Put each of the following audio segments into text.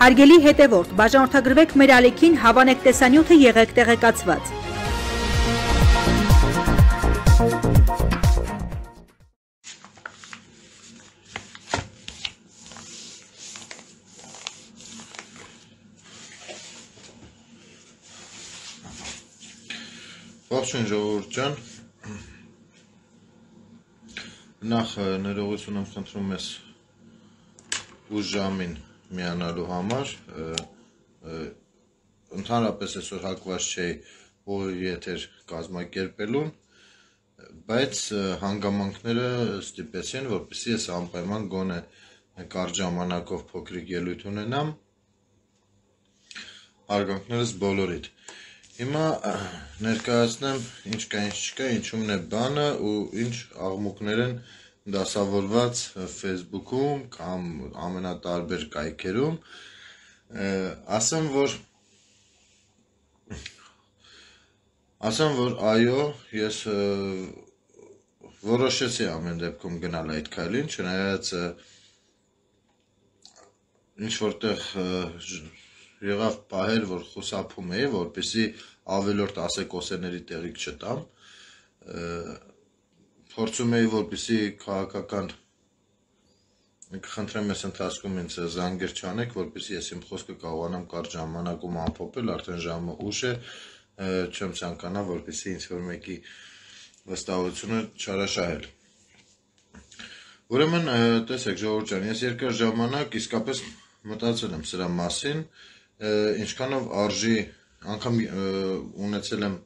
Հարգելի հետևորդ, բաժանորդագրվեք մեր ալիքին, հավանեք տեսանյութը եղեք տեղեկացված։ Ողջույն ժողովուրդ ջան։ Նախ ներողություն եմ խնդրում ես ուժ ժամին միանալու համար ընդհանրապես այսօր հակված չէի բոլոր եթեր կազմակերպելուն, բայց հանգամանքները ստիպեցին, որպեսզի ես անպայման գոնե նկար ժամանակով փոքրիկ ելույթ ունենամ արգանքներս բոլորիդ։ Հիմա ներկայացնեմ ինչ կա, ինչ չկա, ինչումն է բանը ու ինչ աղմուկներ են դասավորված Facebook-ում կամ ամենատարբեր կայքերում ասեմ, որ ասեմ, որ այո, ես որոշեցի ամեն դեպքում գնալ այդ քայլին, չնայած ինչ որտեղ եղավ պահեր, որ խուսափում էի, որպեսի ավելորդ ասեկոսեների տեղիք չտամ, փորձում էի որպեսի քաղաքական կխնդրեմ ես ընթացքում ինձ զանգեր չանեք, որպեսզի ես իմ խոսքը կարողանամ կարճ ժամանակում ամփոփել, արդեն ժամը ուշ է, չեմ ցանկանա, որպեսզի ինչ որ մեկի վստահությունը չարաշահել։ Ուրեմն, տեսեք, ժողովուրդ ջան, ես երկար ժամանակ իսկապես մտածել եմ սրա մասին, ինչքանով արժի, անգամ ունեցել եմ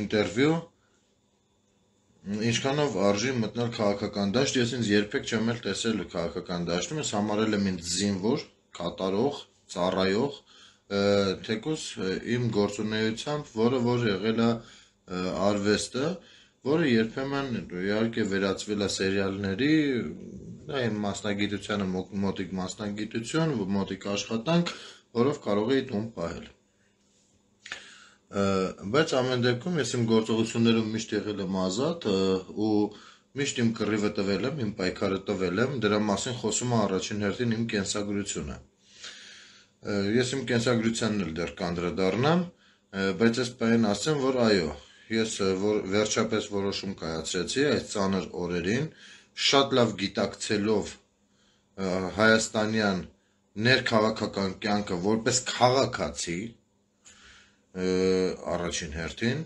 ինտերվյու, ինչքանով արժի մտնել քաղաքական դաշտ, ես ինձ երբեք չեմ էլ տեսել քաղաքական դաշտում, ես համարել եմ ինձ զինվոր, կատարող, ծառայող, թեկուս իմ գործունեությամբ, որը որ եղել է արվեստը, որը երբեմն իհարկե վերածվել է սերիալների, դա իմ մասնագիտությանը մոտիկ մասնագիտություն, մոտիկ աշխատանք, որով կարող էի տուն պահել բայց ամեն դեպքում ես իմ գործողություններում միշտ եղել եմ ազատ ու միշտ իմ կռիվը տվել եմ, իմ պայքարը տվել եմ, դրա մասին խոսում է առաջին հերթին իմ կենսագրությունը։ Ես իմ կենսագրությանն էլ դեռ կանդրադառնամ, բայց ես պայն ասեմ, որ այո, ես որ վերջապես որոշում կայացրեցի այս ծանր օրերին շատ լավ գիտակցելով հայաստանյան ներքաղաքական կյանքը որպես քաղաքացի, առաջին հերթին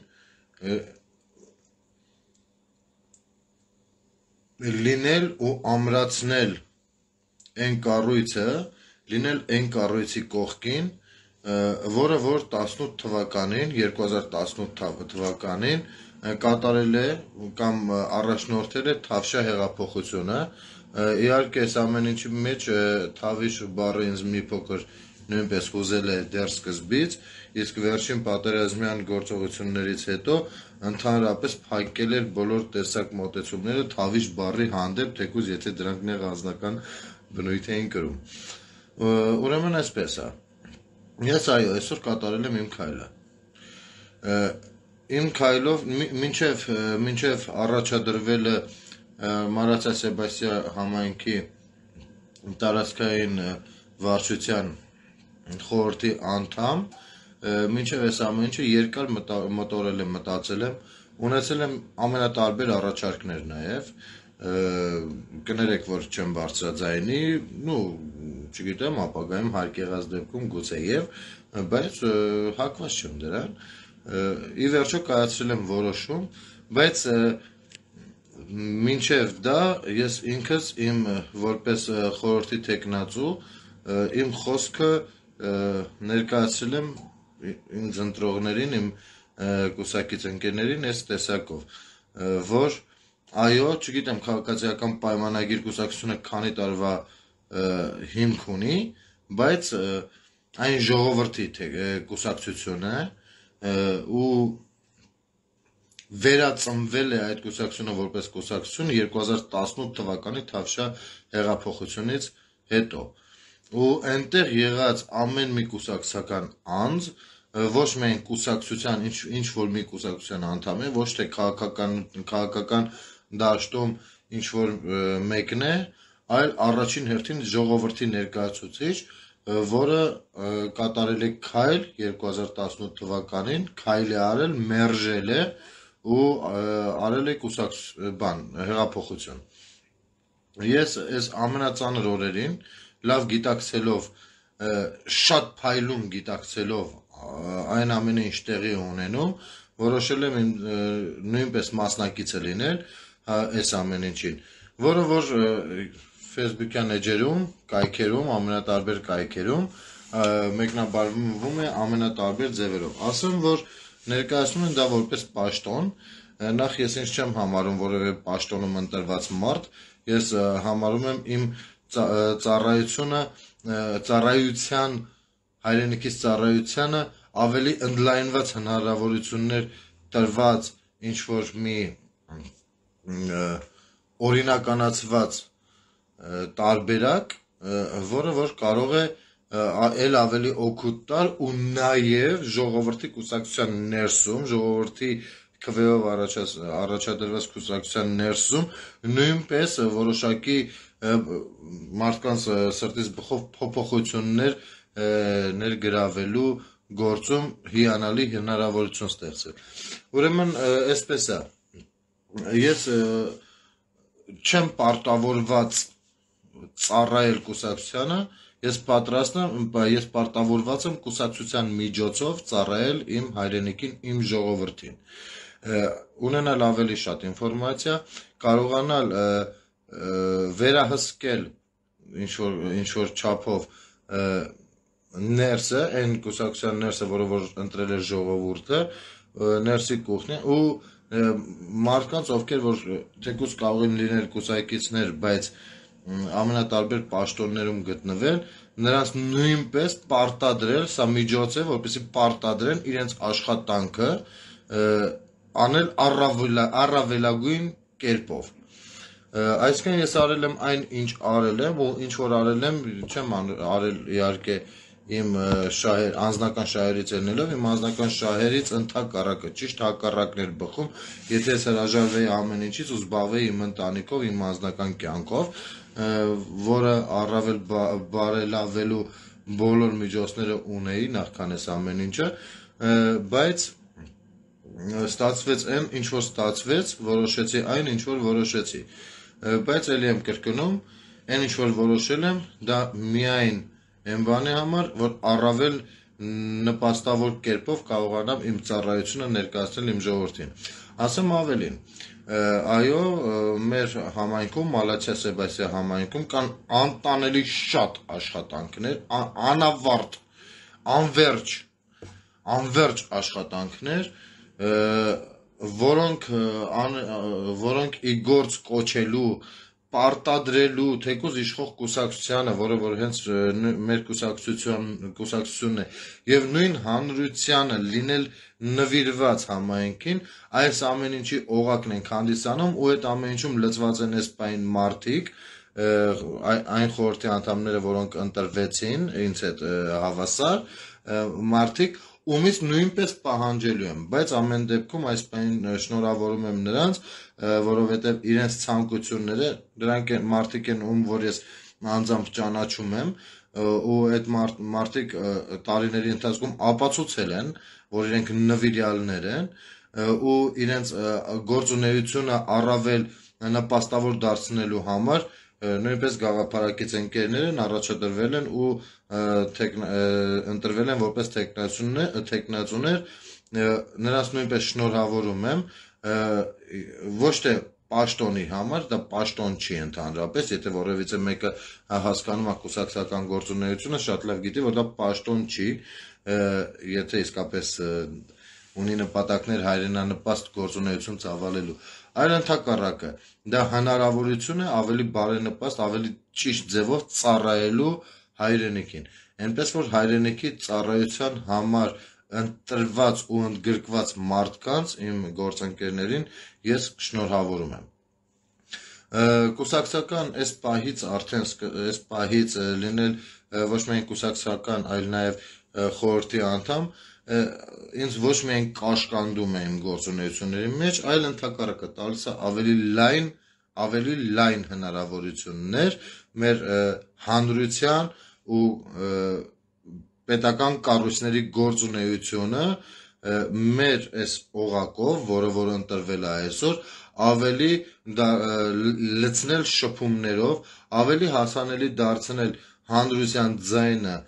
լինել ու ամրացնել այն կառույցը, լինել այն կառույցի կողքին, որը որ 18 թվականին 2018 թվականին կատարել է կամ առաջնորդել է Թավշյա հեղափոխությունը։ Իհարկե, այս ամեն ինչի մեջ Թավիշ բառը ինձ մի փոքր նույնպես խոզել է դեռ սկզբից, իսկ վերջին պատերազմյան գործողություններից հետո ընդհանրապես փակել էր բոլոր տեսակ մոտեցումները Թավիշ բարի հանդեպ, թեկուզ եթե դրանք նեղ անձնական բնույթ էին կրում։ Ուրեմն այսպես է։ Ես այո, այսօր կատարել եմ իմ քայլը։ Իմ քայլով մինչև մինչև առաջադրվելը Մարացա Սեբաստիա համայնքի տարածքային վարչության խորհրդի անդամ, մինչև այս ամեն ինչը երկար մտորել եմ, մտածել եմ, ունեցել եմ ամենատարբեր առաջարկներ նաև, կներեք, որ չեմ բարձրաձայնի, նու, չգիտեմ, ապագայում հարկեղած դեպքում գուցե եւ, բայց հակված չեմ դրան։ Ի վերջո կայացրել եմ որոշում, բայց մինչև դա ես ինքս իմ որպես խորհրդի տեխնացու իմ խոսքը ներկայացրել եմ ինձ ընտրողներին, իմ կուսակից ընկերներին այս տեսակով, որ այո, չգիտեմ, քաղաքացիական պայմանագիր կուսակցությունը քանի տարվա հիմք ունի, բայց այն ժողովրդի թե կուսակցությունը ու վերածնվել է այդ կուսակցությունը որպես կուսակցություն 2018 թվականի Թավշյա հեղափոխությունից հետո։ Ա, ու այնտեղ եղած ամեն մի կուսակցական անձ ոչ միայն կուսակցության ինչ ինչ որ մի կուսակցության անդամ է, ոչ թե քաղաքական քաղաքական դաշտում ինչ որ մեկն է, այլ առաջին հերթին ժողովրդի ներկայացուցիչ, որը կատարել է քայլ 2018 թվականին, քայլ է արել, մերժել է ու արել է կուսակց բան հեղափոխություն։ Ես այս ամենածանր օրերին լավ գիտակցելով, շատ փայլում գիտակցելով այն ամենը ինչ տեղի ունենում, որոշել եմ նույնպես մասնակիցը լինել այս ամեն ինչին, որը որ Facebook-յան էջերում, կայքերում, ամենատարբեր կայքերում մեկնաբարվում է ամենատարբեր ձևերով։ Ասեմ, որ ներկայացնում են դա որպես պաշտոն, նախ ես ինձ չեմ համարում որևէ պաշտոնում ընտրված մարդ, ես համարում եմ իմ ծառայությունը ծառայության հայրենիքից ծառայությանը ավելի ընդլայնված հնարավորություններ տրված ինչ որ մի օրինականացված տարբերակ, որը որ կարող է այլ ավելի օգուտ տալ ու նաև ժողովրդի կուսակցության ներսում, ժողովրդի քվեով առաջադրված կուսակցության ներսում նույնպես որոշակի մարդկանց սրտից բխող փոփոխություններ ներգրավելու գործում հիանալի հնարավորություն ստեղծել։ Ուրեմն այսպես է։ Ես չեմ պարտավորված ծառայել կուսակցությանը, ես պատրաստ եմ, ես պարտավորված եմ կուսակցության միջոցով ծառայել իմ հայրենիքին, իմ ժողովրդին։ Ունենալ ավելի շատ ինֆորմացիա, կարողանալ և, վերահսկել ինչ որ ինչ որ չափով ներսը, այն կուսակցության ներսը, որը որ ընտրել է ժողովուրդը, ներսի կողքն ու մարդկանց ովքեր որ թեկուս կարող են լինել կուսակիցներ, բայց ամենատարբեր պաշտոններում գտնվել, նրանց նույնպես պարտադրել, սա միջոց է, որպեսզի պարտադրեն իրենց աշխատանքը անել առավելագույն կերպով։ Այսինքն ես արել եմ այն ինչ արել եմ, որ ինչ որ արել եմ, չեմ արել իհարկե իմ շահեր, անձնական շահերից ելնելով, իմ անձնական շահերից ընդհակառակը, ճիշտ հակառակներ բխում, եթե ես հրաժարվեի ամեն ինչից ու զբաղվեի իմ ընտանիքով, իմ անձնական կյանքով, որը առավել բարելավելու բոլոր միջոցները ունեի նախքան ես ամեն ինչը, բայց ստացվեց այն, ինչ որ ստացվեց, որոշեցի այն, ինչ որ որոշեցի։ որ բայց ելի եմ կրկնում, այն ինչ որ որոշել եմ, դա միայն այն բանի համար, որ առավել նպաստավոր կերպով կարողանամ իմ ծառայությունը ներկայացնել իմ ժողովրդին։ Ասեմ ավելին, այո, մեր համայնքում, Մալացիա Սեբաստիա համայնքում կան անտանելի շատ աշխատանքներ, անավարտ, անվերջ, անվերջ աշխատանքներ, որոնք ան, որոնք ի գործ կոչելու պարտադրելու թեկուզ իշխող կուսակցությանը, որը որ հենց մեր կուսակցություն կուսակցությունն է, եւ նույն հանրությանը լինել նվիրված համայնքին, այս ամեն ինչի օղակն են հանդիսանում ու այդ ամեն ինչում լծված են այս պայն մարտիկ, այն խորհրդի անդամները, որոնք ընտրվեցին ինձ հետ հավասար, մարտիկ ումից նույնպես պահանջելու եմ, բայց ամեն դեպքում այս պայն շնորհավորում եմ նրանց, որովհետև իրենց ցանկությունները դրանք են մարդիկ են ում որ ես անձամբ ճանաչում եմ ու այդ մարդ, մարդիկ տարիների ընթացքում ապացուցել են, որ իրենք նվիրյալներ են ու իրենց գործունեությունը առավել նպաստավոր դարձնելու համար նույնպես գաղափարակից ընկերներն առաջադրվել են ու ընտրվել են որպես տեխնացուներ, տեխնացուներ նրանց նույնպես շնորհավորում եմ ոչ թե պաշտոնի համար, դա պաշտոն չի ընդհանրապես, եթե որևիցե մեկը հասկանում է կուսակցական գործունեությունը, շատ լավ գիտի, որ դա պաշտոն չի, եթե իսկապես ունի նպատակներ հայրենանպաստ գործունեություն ծավալելու այլ ընդհակառակը, դա հնարավորություն է ավելի բարենպաստ, ավելի ճիշտ ձևով ծառայելու հայրենիքին։ Էնպես որ հայրենիքի ծառայության համար ընտրված ու ընդգրկված մարդկանց իմ գործընկերներին ես շնորհավորում եմ։ Կուսակցական այս պահից արդեն այս պահից լինել ոչ միայն կուսակցական, այլ նաև խորհրդի անդամ, ինձ ոչ միայն կաշկանդում է իմ գործունեությունների մեջ, այլ ընդհակառակը տալիս է ավելի լայն, ավելի լայն հնարավորություններ մեր հանրության ու պետական կառույցների գործունեությունը մեր այս օղակով, որը որ ընտրվել է այսօր, ավելի դա, լցնել շփումներով, ավելի հասանելի դարձնել հանրության ձայնը,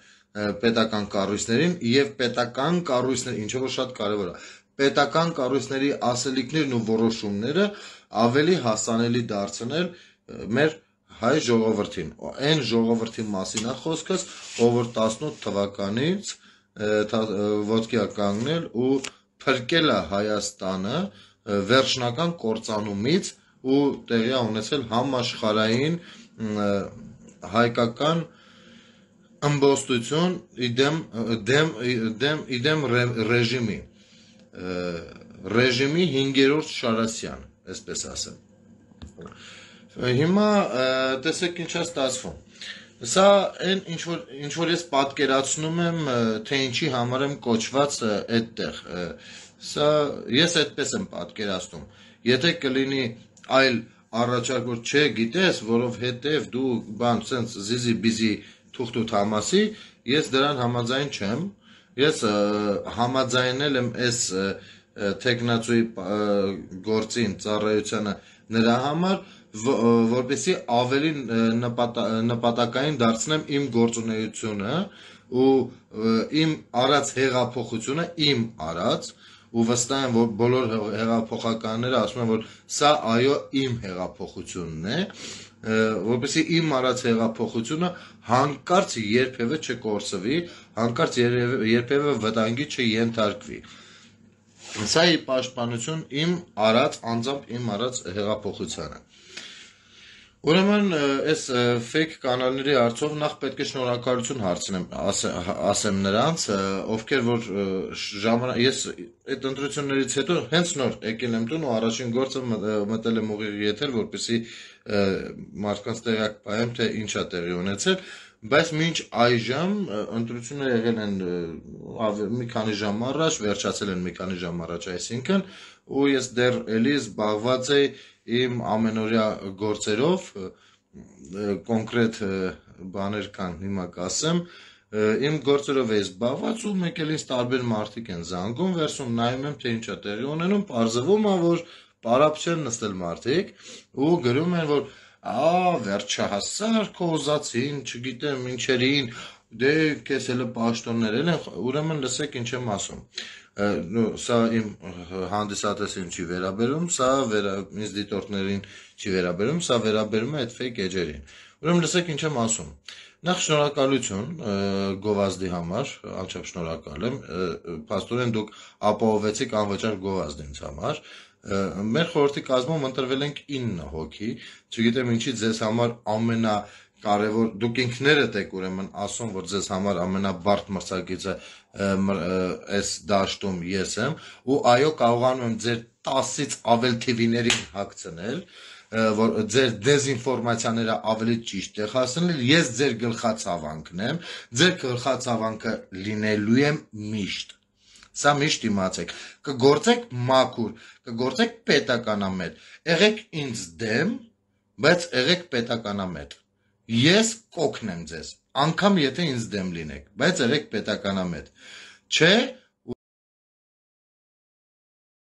պետական կառույցներին եւ պետական կառույցներ, ինչը որ շատ կարեւոր է, պետական կառույցների ասելիքներն ու որոշումները ավելի հասանելի դարձնել մեր հայ ժողովրդին։ Այն ժողովրդի մասին է խոսքս, ով որ 18 թվականից ոտքի կանգնել ու փրկել է Հայաստանը վերջնական կորցանումից ու տեղի ունեցել համաշխարային հայկական և, ըմբոստություն իդեմ դեմ դեմ իդեմ ռեժիմի ռեժիմի 5-րդ շարասյան, այսպես ասեմ։ Հիմա տեսեք ինչ է ստացվում։ Սա այն ինչ որ ինչ որ ես պատկերացնում եմ, թե ինչի համար եմ կոչված այդտեղ։ Սա ես այդպես եմ պատկերացնում։ Եթե կլինի այլ առաջարկոր չէ, գիտես, որովհետև դու բան sense զիզի բիզի թուղթուտ համասի, ես դրան համաձայն չեմ։ Ես համաձայնել եմ այս տեխնացուի գործին ծառայությանը նրա համար, որպեսի ավելի նպատա, նպատակային դարձնեմ իմ գործունեությունը ու իմ արած հեղափոխությունը իմ արած ու վստահ եմ որ բոլոր հեղափոխականները ասում են որ սա այո իմ հեղափոխությունն է որպեսի իմ արած հեղափոխությունը հանկարծ երբևէ չկորսվի, հանկարծ երբևէ վտանգի չենթարկվի։ Սա է պաշտպանություն իմ արած անձամբ իմ արած հեղափոխությանը։ Ուրեմն այս fake կանալների արծով նախ պետք է շնորհակալություն հարցնեմ ասեմ նրանց, ովքեր որ ժամանակ ես այդ ընտրություններից հետո հենց նոր եկել եմ տուն ու առաջին գործը մտել եմ ուղիղ եթեր, որպեսի մարդկանց տեղակ պայեմ թե ինչա տեղի ունեցել, բայց մինչ այժմ ընտրությունը եղել են մի քանի ժամ առաջ, վերջացել են մի քանի ժամ առաջ, այսինքն ու ես դեռ էլի զբաղված էի իմ ամենօրյա գործերով կոնկրետ բաներ կան, հիմա կասեմ, իմ գործերով էի զբաղված ու մեկ էլ ինձ տարբեր մարդիկ են զանգում, վերսում նայում եմ, թե ինչա տեղի ունենում, parzվում է, որ պարապ չեն նստել մարդիկ ու գրում են, որ «Ա, վերջը հասար քո ուզածին, չգիտեմ ինչերին, դե քեզ հələ պաշտոններ են»։ Ուրեմն լսեք ինչ եմ ասում նո սա իմ հանդիսատեսին չի վերաբերում, սա վերա ինձ դիտորդներին չի վերաբերում, սա վերաբերում է այդ fake edge-երին։ Ուրեմն լսեք ինչ եմ ասում։ Նախ շնորհակալություն գովազդի համար, անչափ շնորհակալ եմ։ Պաստորեն դուք ապահովեցիք անվճար գովազդ ինձ համար։ Մեր խորհրդի կազմում ընտրվել ենք 9 հոգի։ Չգիտեմ ինչի ձեզ համար ամենա կարևոր դուք ինքներդ եք ուրեմն ասում որ ձեզ համար ամենաբարդ մրցակիցը այս դաշտում ես եմ ու այո կարողանում եմ ձեր 10-ից ավել թիվիներին հացնել որ ձեր դեզինֆորմացիաները ավելի ճիշտ է հասնել ես ձեր գլխացավանքն եմ ձեր գլխացավանքը լինելու եմ միշտ սա միշտ իմացեք կգործեք մաքուր կգործեք պետականամետ եղեք ինձ դեմ բայց եղեք պետականամետ ես կօգնեմ ձեզ, անգամ եթե ինձ դեմ լինեք, բայց եղեք պետականամետ։ Չէ,